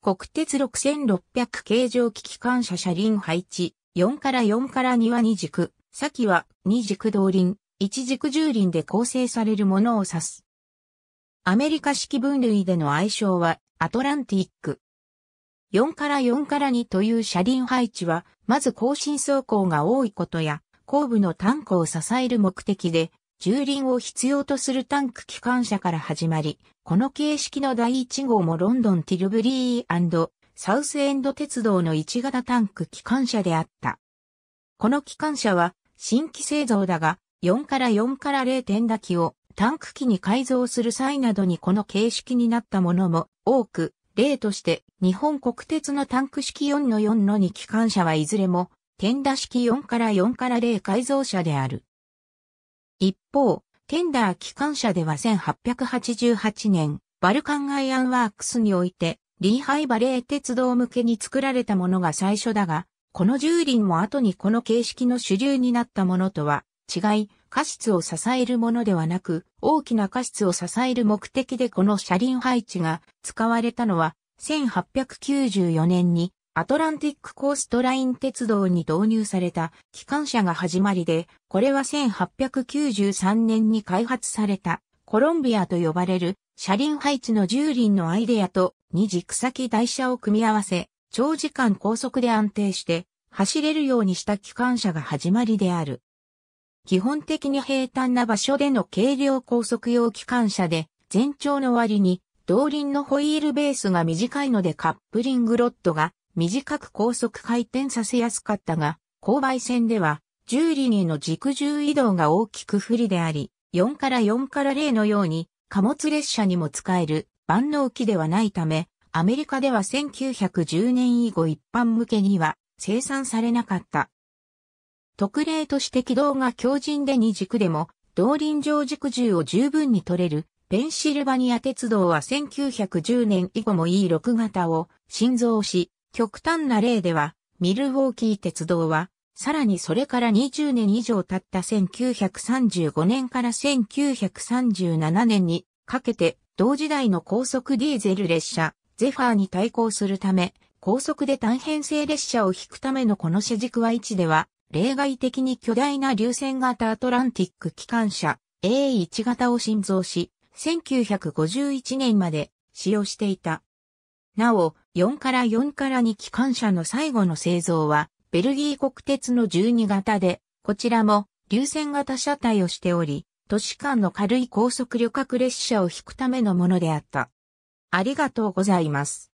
国鉄6600形状機機関車車輪配置、4から4から2は2軸、先は2軸動輪、1軸重輪で構成されるものを指す。アメリカ式分類での愛称はアトランティック。4から4から2という車輪配置は、まず更新走行が多いことや、後部のタンクを支える目的で、駐輪を必要とするタンク機関車から始まり、この形式の第1号もロンドンティルブリーサウスエンド鉄道の1型タンク機関車であった。この機関車は新規製造だが、4から4から0点打機をタンク機に改造する際などにこの形式になったものも多く、例として日本国鉄のタンク式4の4の2機関車はいずれも点打式4から4から0改造車である。一方、テンダー機関車では1888年、バルカンアイアンワークスにおいて、リーハイバレー鉄道向けに作られたものが最初だが、この重輪も後にこの形式の主流になったものとは違い、過失を支えるものではなく、大きな過失を支える目的でこの車輪配置が使われたのは、1894年にアトランティックコーストライン鉄道に導入された機関車が始まりで、これは1893年に開発されたコロンビアと呼ばれる車輪配置の10輪のアイデアと二軸先台車を組み合わせ、長時間高速で安定して走れるようにした機関車が始まりである。基本的に平坦な場所での軽量高速用機関車で、全長の割に、動輪のホイールベースが短いのでカップリングロッドが短く高速回転させやすかったが、勾配線では、重輪への軸重移動が大きく不利であり、4から4から0のように、貨物列車にも使える万能機ではないため、アメリカでは1910年以後一般向けには生産されなかった。特例として軌道が強靭で2軸でも、動輪上軸重を十分に取れる、ペンシルバニア鉄道は1910年以後も E6 型を新造し、極端な例では、ミルウォーキー鉄道は、さらにそれから20年以上経った1935年から1937年にかけて同時代の高速ディーゼル列車、ゼファーに対抗するため、高速で単編成列車を引くためのこの車軸は1では、例外的に巨大な流線型アトランティック機関車 A1 型を新造し、1951年まで使用していた。なお、4から4から2機関車の最後の製造は、ベルギー国鉄の12型で、こちらも流線型車体をしており、都市間の軽い高速旅客列車を引くためのものであった。ありがとうございます。